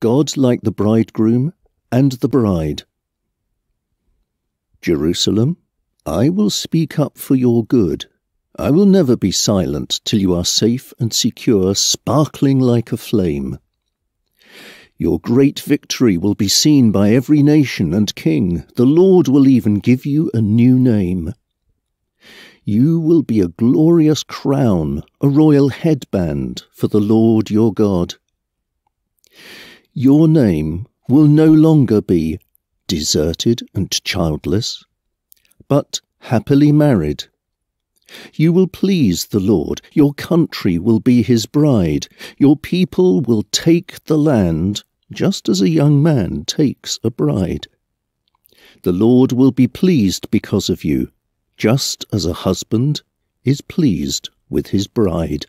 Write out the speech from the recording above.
God like the bridegroom and the bride. Jerusalem, I will speak up for your good. I will never be silent till you are safe and secure, sparkling like a flame. Your great victory will be seen by every nation and king. The Lord will even give you a new name. You will be a glorious crown, a royal headband for the Lord your God your name will no longer be deserted and childless, but happily married. You will please the Lord, your country will be his bride, your people will take the land, just as a young man takes a bride. The Lord will be pleased because of you, just as a husband is pleased with his bride.